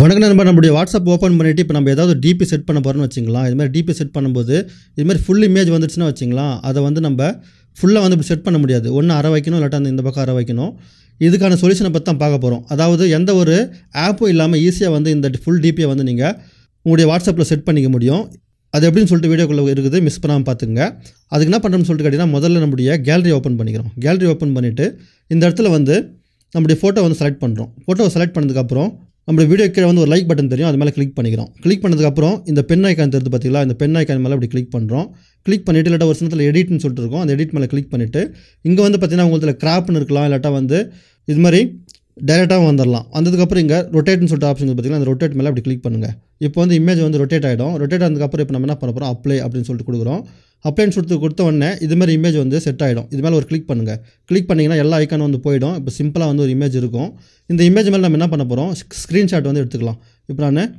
வணக்கம் நண்பர் நம்மளுடைய வாட்ஸ்அப் ஓப்பன் பண்ணிவிட்டு இப்போ நம்ம ஏதாவது டிபி செட் பண்ண போகிறோம்னு வச்சிங்களா இது மாதிரி டிபி செட் பண்ணும்போது இது மாதிரி ஃபுல் இமேஜ் வந்துடுச்சுன்னா வச்சிங்களா அதை வந்து நம்ம ஃபுல்லாக வந்து செட் பண்ண முடியாது ஒன்று அரை வைக்கணும் இல்லாட்டா அந்த இந்த பக்கம் அரை வைக்கணும் இதுக்கான சொல்யூஷனை பற்றி தான் பார்க்க போகிறோம் அதாவது எந்த ஒரு ஆப்பும் இல்லாமல் ஈஸியாக வந்து இந்த ஃபுல் டிபியை வந்து நீங்கள் உங்களுடைய வாட்ஸ்அப்பில் செட் பண்ணிக்க முடியும் அது எப்படின்னு சொல்லிட்டு வீடியோக்குள்ளே இருக்குது மிஸ் பண்ணாமல் பார்த்துங்க அதுக்கு என்ன பண்ணுறோம்னு சொல்லிட்டு கேட்டிங்கன்னா முதல்ல நம்முடைய கேலரி ஓப்பன் பண்ணிக்கிறோம் கேலரி ஓப்பன் பண்ணிவிட்டு இந்த இடத்துல வந்து நம்முடைய ஃபோட்டோ வந்து செலக்ட் பண்ணுறோம் ஃபோட்டோவை செலக்ட் பண்ணதுக்கப்புறம் நம்மளோட வீடியோ கீழே வந்து ஒரு லைக் பட்டன் தெரியும் அது மேலே கிளிக் பண்ணிக்கிறோம் கிளிக் பண்ணதுக்கப்புறம் இந்த பென் ஐக்கான் தெரிஞ்சு பார்த்தீங்களா இந்த பென் ஐக்கான் மேலே அப்படி கிளிக் பண்ணுறோம் கிளிக் பண்ணிவிட்டு இல்லாட்டா ஒரு சின்னத்தில் எடிட்னு சொல்லிட்டு இருக்கோம் அந்த எடிட் மேலே கிளிக் பண்ணிவிட்டு இங்கே வந்து பார்த்திங்கன்னா உங்களுக்கு கிராப்னு இருக்கலாம் இல்லாட்டா வந்து இது மாதிரி டேரெக்டாக வந்துடலாம் வந்ததுக்கப்புறம் இங்கே ரொட்டேட்னு சொல்லிட்டு ஆப்ஷன் பார்த்தீங்கன்னா அந்த ரொட்டேட் மேலே அப்படி கிளிக் பண்ணுங்கள் இப்போ வந்து இமேஜ் வந்து ரொட்டேட் ஆகிடும் ரொட்டேட் ஆனதுக்கப்புறம் இப்போ நம்ம என்ன பண்ண போகிறோம் அப்ளை அப்படின்னு சொல்லிட்டு கொடுக்குறோம் அப்ளைன்ஸ் கொடுத்து கொடுத்த உடனே இதுமாதிரி இமேஜ் வந்து செட் ஆகிடும் இது மேலே ஒரு கிளிக் பண்ணுங்கள் கிளிக் பண்ணிங்கன்னா எல்லா ஐக்கானும் வந்து போயிடும் இப்போ சிம்பிளாக வந்து ஒரு இமேஜ் இருக்கும் இந்த இமேஜ் மேலே நம்ம என்ன பண்ண போகிறோம் ஸ்க்ரீன்ஷாட் வந்து எடுத்துக்கலாம் இப்போ நான்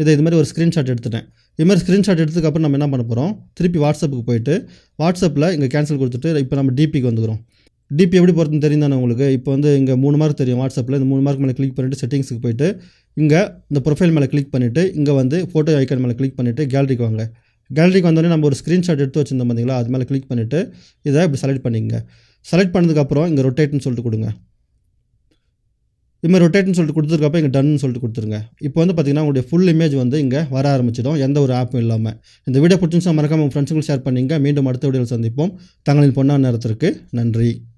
இதை இது மாதிரி ஒரு ஸ்க்ரீன்ஷாட் எடுத்துட்டேன் இது மாதிரி ஸ்க்ரீன்ஷாட் எடுத்ததுக்கப்புறம் நம்ம என்ன பண்ண போகிறோம் திருப்பி வாட்ஸ்அப்புக்கு போயிட்டு வாட்ஸ்அப்பில் இங்கே கேன்சல் கொடுத்துட்டு இப்போ நம்ம டிபிக்கு வந்துக்கிறோம் டிபி எப்படி போகிறதுன்னு தெரியும் தானே உங்களுக்கு இப்போ வந்து இங்கே மூணு மார்க் தெரியும் வாட்ஸ்அப்பில் இந்த மூணு மார்க் மேலே கிளிக் பண்ணிவிட்டு செட்டிங்ஸுக்கு போயிட்டு இங்கே இந்த ப்ரொஃபைல் மேலே கிளிக் பண்ணிவிட்டு இங்கே வந்து ஃபோட்டோ ஐக்கான் மேலே கிளிக் பண்ணிவிட்டு கேலரிக்கு வாங்க கேலரிக்கு வந்தோடனே நம்ம ஒரு ஸ்க்ரீன்ஷாட் எடுத்து வச்சுருந்தோம் பார்த்திங்களா அது மேலே கிளிக் பண்ணிவிட்டு இதை இப்படி செலக்ட் பண்ணிங்க செலக்ட் பண்ணதுக்கப்புறம் இங்கே ரொட்டேட்னு சொல்லிட்டு கொடுங்க இதுமாதிரி ரொட்டேட்னு சொல்லிட்டு கொடுத்துருக்கப்போ இங்கே டன்னு சொல்லிட்டு கொடுத்துருங்க இப்போ வந்து பார்த்திங்கன்னா உங்களுடைய ஃபுல் இமேஜ் வந்து இங்கே வர ஆரம்பிச்சிடும் எந்த ஒரு ஆப்பும் இல்லாமல் இந்த வீடியோ பிடிச்சிருந்தா மறக்காம உங்கள் ஃப்ரெண்ட்ஸுங்களுக்கு ஷேர் பண்ணிங்க மீண்டும் அடுத்த வீடியோவில் சந்திப்போம் தங்களின் பொண்ணான நேரத்திற்கு நன்றி